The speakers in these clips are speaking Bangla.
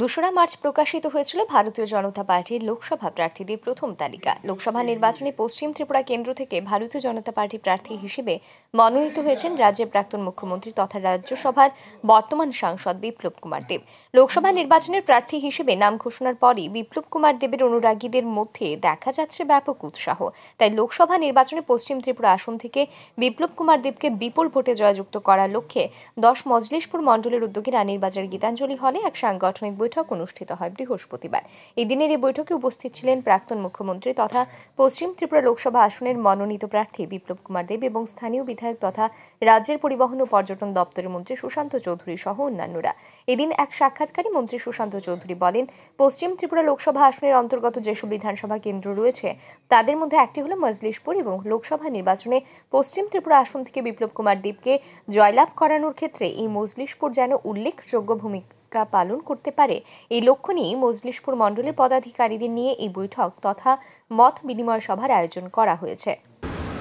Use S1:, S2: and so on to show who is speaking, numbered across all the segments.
S1: দোসরা মার্চ প্রকাশিত হয়েছিল ভারতীয় জনতা পার্টির লোকসভা প্রার্থীদের প্রথম তালিকা লোকসভা নির্বাচনে পশ্চিম ত্রিপুরা কেন্দ্র থেকে ভারতীয় জনতা পার্টি প্রার্থী হিসেবে মনোনীত হয়েছেন রাজ্যের প্রাক্তন মুখ্যমন্ত্রী তথা রাজ্যসভার বর্তমান সাংসদ বিপ্লব কুমার দেব লোকসভা নির্বাচনের প্রার্থী হিসেবে নাম ঘোষণার পরই বিপ্লব কুমার দেবের অনুরাগীদের মধ্যে দেখা যাচ্ছে ব্যাপক উৎসাহ তাই লোকসভা নির্বাচনে পশ্চিম ত্রিপুরা আসন থেকে বিপ্লব কুমার দেবকে বিপুল ভোটে জয়যুক্ত করার লক্ষ্যে দশ মজলিশপুর মণ্ডলের উদ্যোগে রানীরবাজার গীতাঞ্জলি হলে এক সাংগঠনিক বৈঠক অনুষ্ঠিত হয় বৃহস্পতিবার এই দিনের এই বৈঠকে উপস্থিত ছিলেন প্রাক্তন মুখ্যমন্ত্রী তথা পশ্চিম ত্রিপুরা লোকসভা আসনের মনোনীত প্রার্থী বিপ্লব কুমার দেব এবং স্থানীয় বিধায়ক তথা রাজ্যের পরিবহন ও পর্যটন দপ্তরের মন্ত্রী সুশান্ত চৌধুরী সহ অন্যান্যরা এদিন এক সাক্ষাৎকারী মন্ত্রী সুশান্ত চৌধুরী বলেন পশ্চিম ত্রিপুরা লোকসভা আসনের অন্তর্গত যেসব বিধানসভা কেন্দ্র রয়েছে তাদের মধ্যে একটি হল মজলিশপুর এবং লোকসভা নির্বাচনে পশ্চিম ত্রিপুরা আসন থেকে বিপ্লব কুমার দেবকে জয়লাভ করানোর ক্ষেত্রে এই মজলিশপুর যেন উল্লেখযোগ্য ভূমিকা ভূমিকা পালন করতে পারে এই লক্ষ্য নিয়ে মজলিশপুর মণ্ডলের পদাধিকারীদের নিয়ে এই বৈঠক তথা মত বিনিময় সভার আয়োজন করা হয়েছে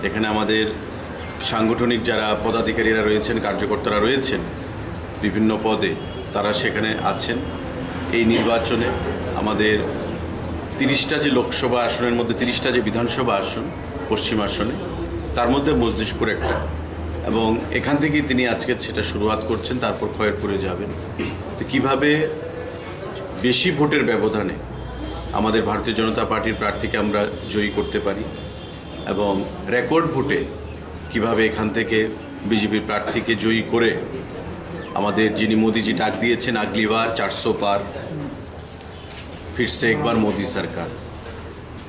S2: এখানে আমাদের সাংগঠনিক যারা পদাধিকারীরা রয়েছেন কার্যকর্তারা রয়েছেন বিভিন্ন পদে তারা সেখানে আছেন এই নির্বাচনে আমাদের তিরিশটা যে লোকসভা আসনের মধ্যে তিরিশটা যে বিধানসভা আসন পশ্চিম আসনে তার মধ্যে মজলিশপুর একটা এবং এখান থেকেই তিনি আজকে সেটা শুরুয়াত করছেন তারপর খয়েরপুরে যাবেন তো কীভাবে বেশি ভোটের ব্যবধানে আমাদের ভারতীয় জনতা পার্টির প্রার্থীকে আমরা জয়ী করতে পারি এবং রেকর্ড ভোটে কিভাবে এখান থেকে বিজেপির প্রার্থীকে জয়ী করে আমাদের যিনি মোদিজি ডাক দিয়েছেন আগলিবার চারশো পার ফিরছে একবার মোদি সরকার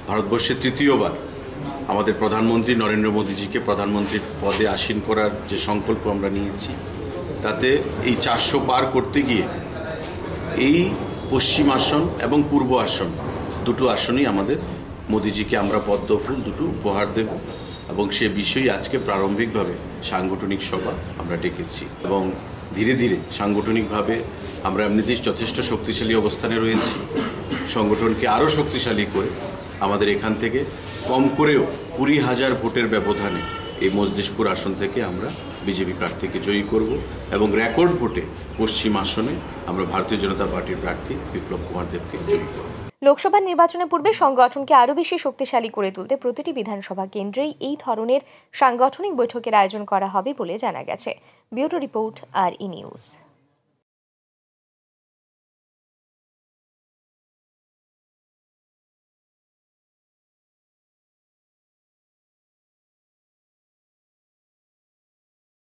S2: ভারতবর্ষে তৃতীয়বার আমাদের প্রধানমন্ত্রী নরেন্দ্র মোদীজিকে প্রধানমন্ত্রীর পদে আসীন করার যে সংকল্প আমরা নিয়েছি তাতে এই চারশো পার করতে গিয়ে এই পশ্চিম আসন এবং পূর্ব আসন দুটো আসনই আমাদের মোদীজিকে আমরা পদ্মফুল দুটো উপহার দেব এবং সে বিষয়ে আজকে প্রারম্ভিকভাবে সাংগঠনিক সভা আমরা ডেকেছি এবং ধীরে ধীরে সাংগঠনিকভাবে আমরা এমনিতেই যথেষ্ট শক্তিশালী অবস্থানে রয়েছি সংগঠনকে আরও শক্তিশালী করে আমাদের এখান থেকে কম করেও কুড়ি হাজার ভোটের ব্যবধানে এই মজদিশপুর আসন থেকে আমরা বিজেপি প্রার্থীকে জয়ী করব এবং রেকর্ড ভোটে পশ্চিম আসনে আমরা ভারতীয় জনতা পার্টির প্রার্থী বিপ্লব কুমার দেবকে জয়ী করব
S1: লোকসভা নির্বাচনের পূর্বে সংগঠনকে আরও বেশি শক্তিশালী করে তুলতে প্রতিটি বিধানসভা কেন্দ্রেই এই ধরনের সাংগঠনিক বৈঠকের আয়োজন করা হবে বলে জানা গেছে বিউরো রিপোর্ট আর ই নিউজ